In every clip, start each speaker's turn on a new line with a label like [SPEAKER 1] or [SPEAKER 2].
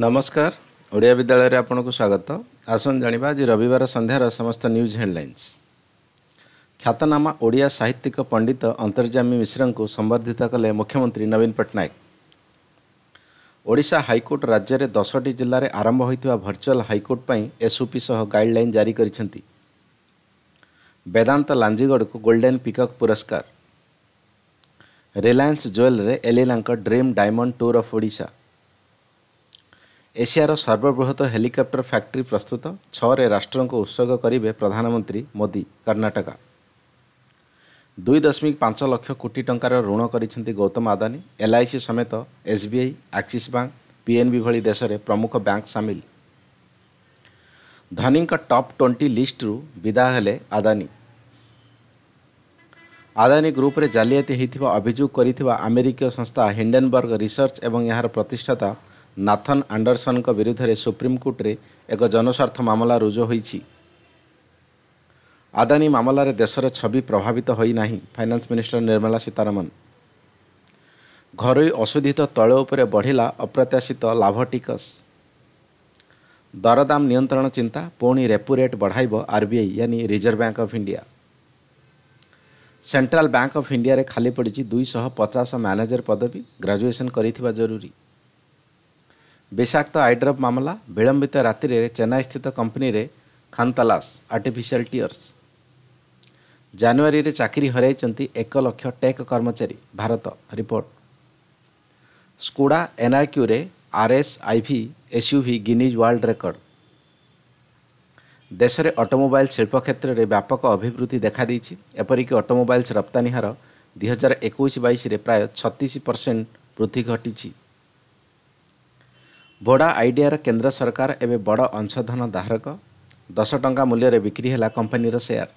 [SPEAKER 1] ନମସ୍କାର ଓଡ଼ିଆ ବିଦ୍ୟାଳୟରେ ଆପଣଙ୍କୁ ସ୍ୱାଗତ ଆସନ୍ତୁ ଜାଣିବା ଆଜି ରବିବାର ସନ୍ଧ୍ୟାର ସମସ୍ତ ନ୍ୟୁଜ୍ ହେଡ଼ଲାଇନ୍ସ ଖ୍ୟାତନାମା ଓଡ଼ିଆ ସାହିତ୍ୟିକ ପଣ୍ଡିତ ଅନ୍ତର୍ଜାମୀ ମିଶ୍ରଙ୍କୁ ସମ୍ବର୍ଦ୍ଧିତ କଲେ ମୁଖ୍ୟମନ୍ତ୍ରୀ ନବୀନ ପଟ୍ଟନାୟକ ଓଡ଼ିଶା ହାଇକୋର୍ଟ ରାଜ୍ୟରେ ଦଶଟି ଜିଲ୍ଲାରେ ଆରମ୍ଭ ହୋଇଥିବା ଭର୍ଚୁଆଲ୍ ହାଇକୋର୍ଟ ପାଇଁ ଏସ୍ଓପି ସହ ଗାଇଡ଼ଲାଇନ୍ ଜାରି କରିଛନ୍ତି ବେଦାନ୍ତ ଲାଞ୍ଜିଗଡ଼କୁ ଗୋଲ୍ଡେନ୍ ପିକକ୍ ପୁରସ୍କାର ରିଲାଏନ୍ସ ଜୁଏଲ୍ରେ ଏଲିଲାଙ୍କ dream diamond tour of Odisha ଏସିଆର ସର୍ବବୃହତ ହେଲିକପ୍ଟର ଫ୍ୟାକ୍ଟ୍ରି ପ୍ରସ୍ତୁତ ଛଅରେ ରାଷ୍ଟ୍ରଙ୍କୁ ଉତ୍ସର୍ଗ କରିବେ ପ୍ରଧାନମନ୍ତ୍ରୀ ମୋଦି କର୍ଣ୍ଣାଟକ ଦୁଇ ଦଶମିକ ପାଞ୍ଚ ଲକ୍ଷ କୋଟି ଟଙ୍କାର ଋଣ କରିଛନ୍ତି ଗୌତମ ଆଦାନୀ ଏଲ୍ଆଇସି ସମେତ ଏସ୍ବିଆଇ ଆକ୍ସିସ୍ ବ୍ୟାଙ୍କ ପିଏନ୍ବି ଭଳି ଦେଶରେ ପ୍ରମୁଖ ବ୍ୟାଙ୍କ ସାମିଲ ଧନୀଙ୍କ ଟପ୍ ଟ୍ୱେଣ୍ଟି ଲିଷ୍ଟରୁ ବିଦା ହେଲେ ଆଦାନୀ ଆଦାନୀ ଗ୍ରୁପ୍ରେ ଜାଲିଆତି ହୋଇଥିବା ଅଭିଯୋଗ କରିଥିବା ଆମେରିକୀୟ ସଂସ୍ଥା ହିଣ୍ଡେନବର୍ଗ ରିସର୍ଚ୍ଚ ଏବଂ ଏହାର ପ୍ରତିଷ୍ଠାତା ନାଥନ୍ ଆଣ୍ଡରସନ୍ଙ୍କ ବିରୁଦ୍ଧରେ ସୁପ୍ରିମକୋର୍ଟରେ ଏକ ଜନସ୍ୱାର୍ଥ ମାମଲା ରୁଜୁ ହୋଇଛି ଆଦାନୀ ମାମଲାରେ ଦେଶର ଛବି ପ୍ରଭାବିତ ହୋଇନାହିଁ ଫାଇନାନ୍ସ ମିନିଷ୍ଟର ନିର୍ମଳା ସୀତାରମଣ ଘରୋଇ ଅଶୋଧିତ ତୈଳ ଉପରେ ବଢ଼ିଲା ଅପ୍ରତ୍ୟାଶିତ ଲାଭ ଟିକସ ଦରଦାମ ନିୟନ୍ତ୍ରଣ ଚିନ୍ତା ପୁଣି ରେପୋ ରେଟ୍ ବଢ଼ାଇବ ଆର୍ବିଆଇ ୟାନି Reserve Bank of India Central Bank of ଇଣ୍ଡିଆରେ ଖାଲି ପଡ଼ିଛି ଦୁଇଶହ ପଚାଶ ମ୍ୟାନେଜର ପଦବୀ ଗ୍ରାଜୁଏସନ୍ କରିଥିବା ଜରୁରୀ ବିଷାକ୍ତ ଆଇଡ୍ରପ୍ ମାମଲା ବିଳମ୍ବିତ ରାତିରେ ଚେନ୍ନାଇସ୍ଥିତ କମ୍ପାନୀରେ ଖାନତାଲାସ୍ ଆର୍ଟିଫିସିଆଲ୍ ଟିୟର୍ସ ଜାନୁଆରୀରେ ଚାକିରି ହରାଇଛନ୍ତି ଏକ ଲକ୍ଷ ଟେକ୍ କର୍ମଚାରୀ ଭାରତ ରିପୋର୍ଟ ସ୍କୁଡ଼ା ଏନ୍ଆଇକ୍ୟୁରେ R S I V S V Guinness world record ଦେଶରେ ଅଟୋମୋବାଇଲ୍ ଶିଳ୍ପ କ୍ଷେତ୍ରରେ ବ୍ୟାପକ ଅଭିବୃଦ୍ଧି ଦେଖାଦେଇଛି ଏପରିକି ଅଟୋମୋବାଇଲ୍ସ ରପ୍ତାନୀ ହାର ଦୁଇହଜାର ଏକୋଇଶ ବାଇଶରେ ପ୍ରାୟ ଛତିଶ ପରସେଣ୍ଟ ବୃଦ୍ଧି ଘଟିଛି ବୋଡ଼ା ଆଇଡିଆର କେନ୍ଦ୍ର ସରକାର ଏବେ ବଡ଼ ଅଂଶଧନ ଧାରକ ଦଶ ଟଙ୍କା ମୂଲ୍ୟରେ ବିକ୍ରି ହେଲା କମ୍ପାନୀର ସେୟାର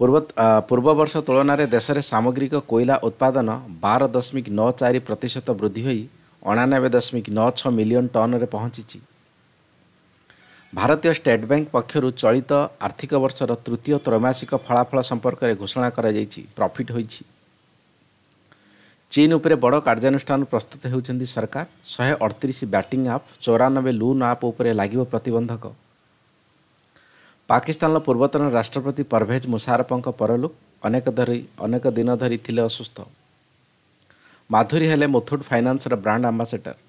[SPEAKER 1] ପୂର୍ବ ପୂର୍ବ ତୁଳନାରେ ଦେଶରେ ସାମଗ୍ରିକ କୋଇଲା ଉତ୍ପାଦନ ବାର ଦଶମିକ ନଅ ଚାରି ପ୍ରତିଶତ ବୃଦ୍ଧି ହୋଇ ଅଣାନବେ ଦଶମିକ ନଅ ଛଅ ମିଲିୟନ୍ ଟନ୍ରେ ପହଞ୍ଚିଛି ଭାରତୀୟ ଷ୍ଟେଟ୍ ବ୍ୟାଙ୍କ ପକ୍ଷରୁ ଚଳିତ ଆର୍ଥିକ ବର୍ଷର ତୃତୀୟ ତ୍ରୈମାସିକ ଫଳାଫଳ ସମ୍ପର୍କରେ ଘୋଷଣା କରାଯାଇଛି ପ୍ରଫିଟ୍ ହୋଇଛି ଚୀନ୍ ଉପରେ ବଡ଼ କାର୍ଯ୍ୟାନୁଷ୍ଠାନ ପ୍ରସ୍ତୁତ ହେଉଛନ୍ତି ସରକାର ଶହେ ଅଠତିରିଶ ବ୍ୟାଟିଂ ଆପ୍ ଚଉରାନବେ ଲୁନ୍ ଆପ୍ ଉପରେ ଲାଗିବ ପ୍ରତିବନ୍ଧକ ପାକିସ୍ତାନର ପୂର୍ବତନ ରାଷ୍ଟ୍ରପତି ପରଭେଜ ମୁସାରଫଙ୍କ ପରଲୋକ ଅନେକ ଧରି ଅନେକ ଦିନ ଧରି ଥିଲେ ଅସୁସ୍ଥ ମାଧୁରୀ ହେଲେ ମୁଥୁଟ୍ ଫାଇନାନ୍ସର ବ୍ରାଣ୍ଡ ଆମ୍ବାସେଡର